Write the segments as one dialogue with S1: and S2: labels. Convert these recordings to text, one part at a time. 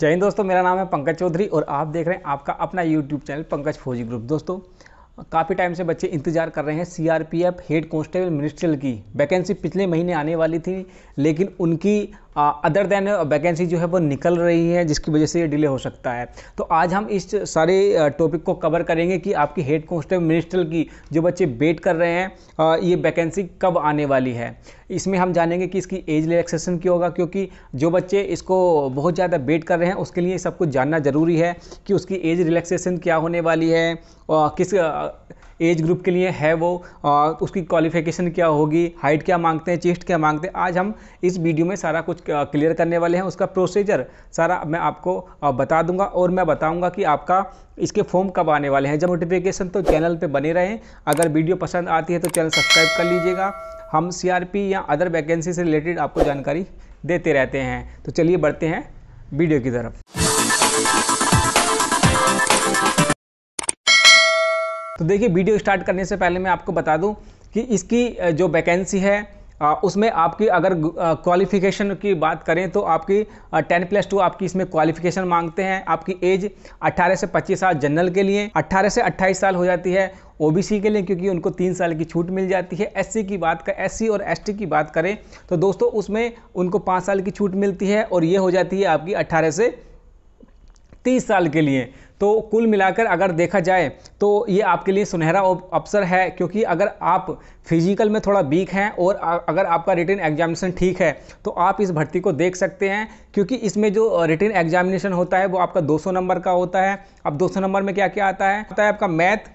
S1: जय हिंद दोस्तों मेरा नाम है पंकज चौधरी और आप देख रहे हैं आपका अपना यूट्यूब चैनल पंकज फौजी ग्रुप दोस्तों काफ़ी टाइम से बच्चे इंतजार कर रहे हैं सीआरपीएफ हेड कांस्टेबल मिनिस्ट्रियल की वैकेंसी पिछले महीने आने वाली थी लेकिन उनकी अदर देन वैकेंसी जो है वो निकल रही है जिसकी वजह से ये डिले हो सकता है तो आज हम इस सारे टॉपिक को कवर करेंगे कि आपकी हेड कांस्टेबल मिनिस्ट्रल की जो बच्चे वेट कर रहे हैं ये वैकेंसी कब आने वाली है इसमें हम जानेंगे कि इसकी एज रिलैक्सेशन क्यों होगा क्योंकि जो बच्चे इसको बहुत ज़्यादा वेट कर रहे हैं उसके लिए सब कुछ जानना ज़रूरी है कि उसकी एज रिलैक्सेशन क्या होने वाली है किस एज ग्रुप के लिए है वो और उसकी क्वालिफिकेशन क्या होगी हाइट क्या मांगते हैं चेस्ट क्या मांगते हैं आज हम इस वीडियो में सारा कुछ क्लियर करने वाले हैं उसका प्रोसीजर सारा मैं आपको बता दूंगा और मैं बताऊंगा कि आपका इसके फॉर्म कब आने वाले हैं जब नोटिफिकेशन तो चैनल पर बने रहें अगर वीडियो पसंद आती है तो चैनल सब्सक्राइब कर लीजिएगा हम सी या अदर वैकेंसी से रिलेटेड आपको जानकारी देते रहते हैं तो चलिए बढ़ते हैं वीडियो की तरफ तो देखिए वीडियो स्टार्ट करने से पहले मैं आपको बता दूं कि इसकी जो वैकेंसी है उसमें आपकी अगर क्वालिफिकेशन की बात करें तो आपकी टेन प्लस टू आपकी इसमें क्वालिफिकेशन मांगते हैं आपकी एज 18 से 25 साल जनरल के लिए 18 से 28 साल हो जाती है ओबीसी के लिए क्योंकि उनको तीन साल की छूट मिल जाती है एससी की बात कर एससी और एसटी की बात करें तो दोस्तों उसमें उनको पाँच साल की छूट मिलती है और ये हो जाती है आपकी अट्ठारह से तीस साल के लिए तो कुल मिलाकर अगर देखा जाए तो ये आपके लिए सुनहरा अवसर है क्योंकि अगर आप फिजिकल में थोड़ा वीक हैं और अगर आपका रिटर्न एग्जामिनेशन ठीक है तो आप इस भर्ती को देख सकते हैं क्योंकि इसमें जो रिटर्न एग्जामिनेशन होता है वो आपका 200 नंबर का होता है अब 200 नंबर में क्या क्या आता है होता है आपका मैथ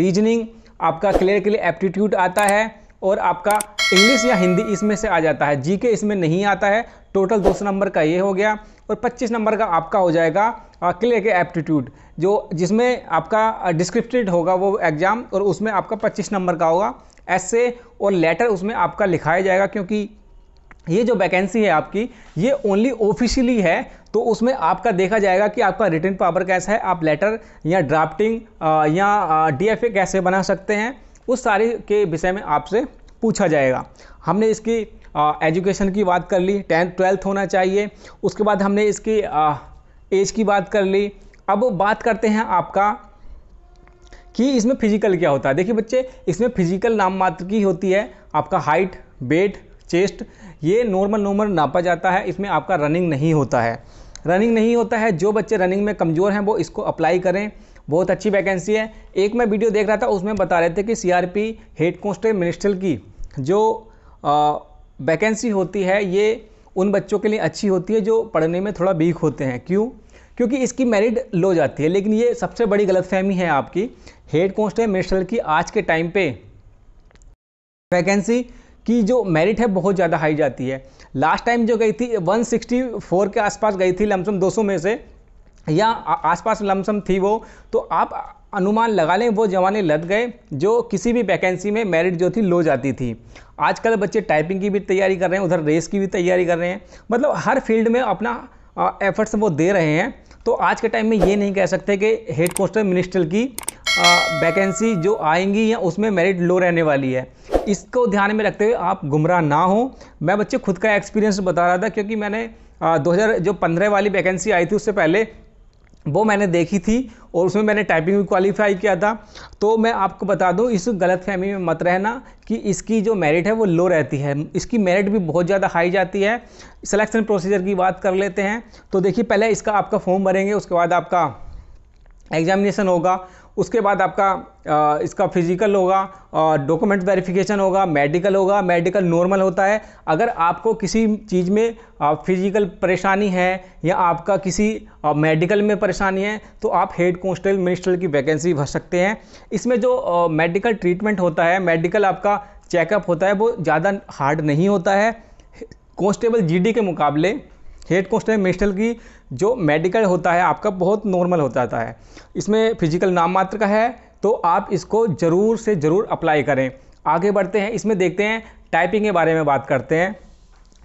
S1: रीजनिंग आपका क्लियर के लिए एप्टीट्यूड आता है और आपका इंग्लिश या हिंदी इसमें से आ जाता है जीके इसमें नहीं आता है टोटल 200 नंबर का ये हो गया और 25 नंबर का आपका हो जाएगा क्लियर के एप्टीट्यूड जो जिसमें आपका डिस्क्रिप्टेड होगा वो एग्ज़ाम और उसमें आपका 25 नंबर का होगा ऐसे और लेटर उसमें आपका लिखाया जाएगा क्योंकि ये जो वैकेंसी है आपकी ये ओनली ऑफिशियली है तो उसमें आपका देखा जाएगा कि आपका रिटर्न पावर कैसा है आप लेटर या ड्राफ्टिंग या डी कैसे बना सकते हैं उस सारे के विषय में आपसे पूछा जाएगा हमने इसकी एजुकेशन की बात कर ली टेंथ ट्वेल्थ होना चाहिए उसके बाद हमने इसकी एज की बात कर ली अब बात करते हैं आपका कि इसमें फिजिकल क्या होता है देखिए बच्चे इसमें फिजिकल नाम मात्र की होती है आपका हाइट वेट चेस्ट ये नॉर्मल नॉर्मल नापा जाता है इसमें आपका रनिंग नहीं होता है रनिंग नहीं होता है जो बच्चे रनिंग में कमज़ोर हैं वो इसको अप्लाई करें बहुत अच्छी वैकेंसी है एक मैं वीडियो देख रहा था उसमें बता रहे थे कि C R P head constable ministerial की जो आ, वैकेंसी होती है ये उन बच्चों के लिए अच्छी होती है जो पढ़ने में थोड़ा वीक होते हैं क्यों क्योंकि इसकी मेरिट लो जाती है लेकिन ये सबसे बड़ी गलतफहमी है आपकी हेड कॉन्स्टेबल मिनिस्टर की आज के टाइम पे वैकेंसी की जो मेरिट है बहुत ज़्यादा हाई जाती है लास्ट टाइम जो गई थी 164 के आसपास गई थी लमसम 200 में से या आसपास लमसम थी वो तो आप अनुमान लगा लें वो जमाने लद गए जो किसी भी वैकेंसी में मेरिट जो थी लो जाती थी आजकल बच्चे टाइपिंग की भी तैयारी कर रहे हैं उधर रेस की भी तैयारी कर रहे हैं मतलब हर फील्ड में अपना एफर्ट्स वो दे रहे हैं तो आज के टाइम में ये नहीं कह सकते कि हेड कॉन्स्टेबल मिनिस्टर की वैकेंसी जो आएंगी या उसमें मेरिट लो रहने वाली है इसको ध्यान में रखते हुए आप गुमराह ना हो मैं बच्चे खुद का एक्सपीरियंस बता रहा था क्योंकि मैंने दो हज़ार जो पंद्रह वाली वैकेंसी आई थी उससे पहले वो मैंने देखी थी और उसमें मैंने टाइपिंग भी क्वालिफाई किया था तो मैं आपको बता दूं इस गलत फहमी में मत रहना कि इसकी जो मेरिट है वो लो रहती है इसकी मेरिट भी बहुत ज़्यादा हाई जाती है सिलेक्शन प्रोसीजर की बात कर लेते हैं तो देखिए पहले इसका आपका फॉर्म भरेंगे उसके बाद आपका एग्जामिनेशन होगा उसके बाद आपका इसका फिजिकल होगा डॉक्यूमेंट वेरिफिकेशन होगा मेडिकल होगा मेडिकल नॉर्मल होता है अगर आपको किसी चीज़ में फिजिकल परेशानी है या आपका किसी मेडिकल में परेशानी है तो आप हेड कॉन्स्टेबल मिनिस्टर की वैकेंसी भर सकते हैं इसमें जो मेडिकल ट्रीटमेंट होता है मेडिकल आपका चेकअप होता है वो ज़्यादा हार्ड नहीं होता है कॉन्स्टेबल जी के मुकाबले हेड कॉन्स्टेबल मेडिकल की जो मेडिकल होता है आपका बहुत नॉर्मल हो जाता है इसमें फिजिकल नाम मात्र का है तो आप इसको ज़रूर से ज़रूर अप्लाई करें आगे बढ़ते हैं इसमें देखते हैं टाइपिंग के बारे में बात करते हैं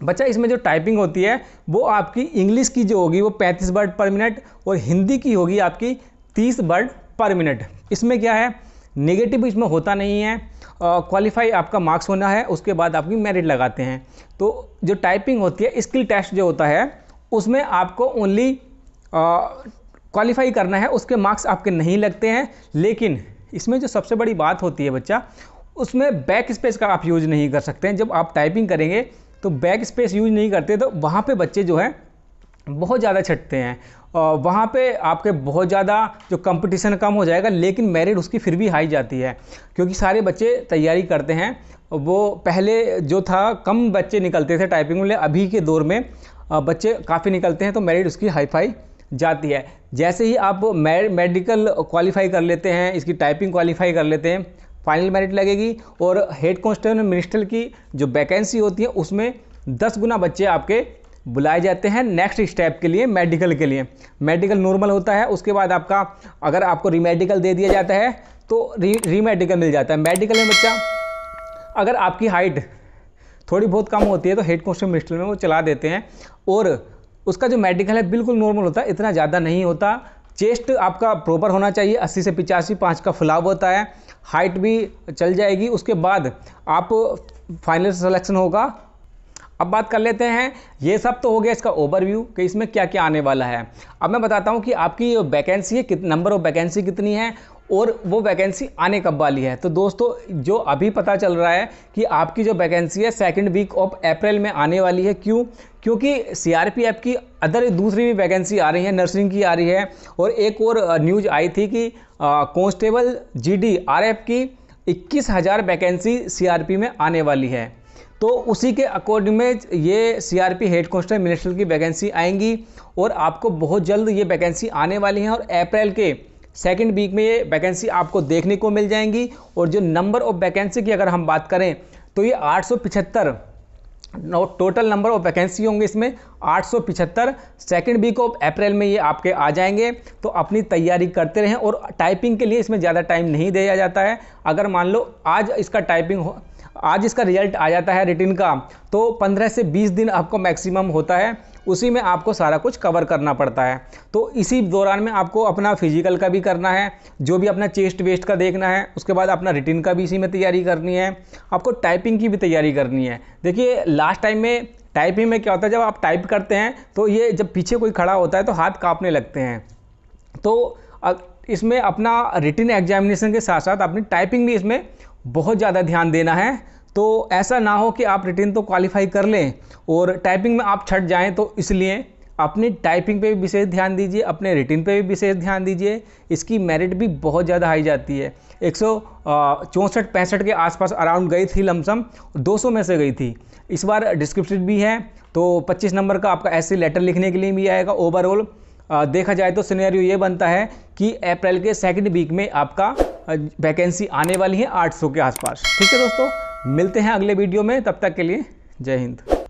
S1: बच्चा इसमें जो टाइपिंग होती है वो आपकी इंग्लिश की जो होगी वो पैंतीस वर्ड पर मिनट और हिंदी की होगी आपकी तीस वर्ड पर मिनट इसमें क्या है नेगेटिव इसमें होता नहीं है क्वालिफाई आपका मार्क्स होना है उसके बाद आपकी मेरिट लगाते हैं तो जो टाइपिंग होती है स्किल टेस्ट जो होता है उसमें आपको ओनली क्वालिफाई करना है उसके मार्क्स आपके नहीं लगते हैं लेकिन इसमें जो सबसे बड़ी बात होती है बच्चा उसमें बैक स्पेस का आप यूज नहीं कर सकते हैं जब आप टाइपिंग करेंगे तो बैक स्पेस यूज नहीं करते तो वहाँ पे बच्चे जो हैं बहुत ज़्यादा छटते हैं वहाँ पे आपके बहुत ज़्यादा जो कंपटीशन कम हो जाएगा लेकिन मेरिट उसकी फिर भी हाई जाती है क्योंकि सारे बच्चे तैयारी करते हैं वो पहले जो था कम बच्चे निकलते थे टाइपिंग में अभी के दौर में बच्चे काफ़ी निकलते हैं तो मेरिट उसकी हाई फाई जाती है जैसे ही आप मेडिकल क्वालिफाई कर लेते हैं इसकी टाइपिंग क्वालिफाई कर लेते हैं फाइनल मेरिट लगेगी और हेड कॉन्स्टेबल मिनिस्टर की जो वैकेंसी होती है उसमें दस गुना बच्चे आपके बुलाए जाते हैं नेक्स्ट स्टेप के लिए मेडिकल के लिए मेडिकल नॉर्मल होता है उसके बाद आपका अगर आपको रीमेडिकल दे दिया जाता है तो री रीमेडिकल मिल जाता है मेडिकल में बच्चा अगर आपकी हाइट थोड़ी बहुत कम होती है तो हेड कॉन्स्टेबल मिस्टर में वो चला देते हैं और उसका जो मेडिकल है बिल्कुल नॉर्मल होता है इतना ज़्यादा नहीं होता चेस्ट आपका प्रॉपर होना चाहिए 80 से पिचासी पाँच का फुलाव होता है हाइट भी चल जाएगी उसके बाद आप फाइनल सिलेक्शन होगा अब बात कर लेते हैं ये सब तो हो गया इसका ओवरव्यू कि इसमें क्या क्या आने वाला है अब मैं बताता हूँ कि आपकी वैकेंसी है कित नंबर ऑफ वैकेंसी कितनी है और वो वैकेंसी आने कब वाली है तो दोस्तों जो अभी पता चल रहा है कि आपकी जो वैकेंसी है सेकंड वीक ऑफ अप्रैल में आने वाली है क्यों क्योंकि सीआरपीएफ की अदर दूसरी भी वैकेंसी आ रही है नर्सिंग की आ रही है और एक और न्यूज आई थी कि कॉन्स्टेबल आर एफ की इक्कीस हज़ार वैकेंसी सीआरपी में आने वाली है तो उसी के अकॉर्डिंग में ये C R P head constable minister की वैकेंसी आएंगी और आपको बहुत जल्द ये वैकेंसी आने वाली है और अप्रैल के सेकेंड वीक में ये वैकेंसी आपको देखने को मिल जाएंगी और जो नंबर ऑफ वैकेंसी की अगर हम बात करें तो ये आठ टोटल नंबर ऑफ वैकेंसी होंगे इसमें 875 सेकेंड वीक ऑफ अप्रैल में ये आपके आ जाएंगे तो अपनी तैयारी करते रहें और टाइपिंग के लिए इसमें ज़्यादा टाइम नहीं दिया जाता है अगर मान लो आज इसका टाइपिंग हो आज इसका रिजल्ट आ जाता है रिटिन का तो 15 से 20 दिन आपको मैक्सिमम होता है उसी में आपको सारा कुछ कवर करना पड़ता है तो इसी दौरान में आपको अपना फिजिकल का भी करना है जो भी अपना चेस्ट वेस्ट का देखना है उसके बाद अपना रिटिन का भी इसी में तैयारी करनी है आपको टाइपिंग की भी तैयारी करनी है देखिए लास्ट टाइम में टाइपिंग में क्या होता है जब आप टाइप करते हैं तो ये जब पीछे कोई खड़ा होता है तो हाथ काँपने लगते हैं तो इसमें अपना रिटिन एग्जामिनेशन के साथ साथ अपनी टाइपिंग भी इसमें बहुत ज़्यादा ध्यान देना है तो ऐसा ना हो कि आप रिटर्न तो क्वालिफाई कर लें और टाइपिंग में आप छट जाएं तो इसलिए अपनी टाइपिंग पे भी विशेष ध्यान दीजिए अपने रिटर्न पे भी विशेष ध्यान दीजिए इसकी मेरिट भी बहुत ज़्यादा हाई जाती है एक सौ चौंसठ पैंसठ के आसपास अराउंड गई थी लमसम 200 में से गई थी इस बार डिस्क्रिप्शन भी है तो 25 नंबर का आपका ऐसे लेटर लिखने के लिए भी आएगा ओवरऑल देखा जाए तो सीनियर ये बनता है कि अप्रैल के सेकेंड वीक में आपका वैकेंसी आने वाली है 800 के आसपास ठीक है दोस्तों मिलते हैं अगले वीडियो में तब तक के लिए जय हिंद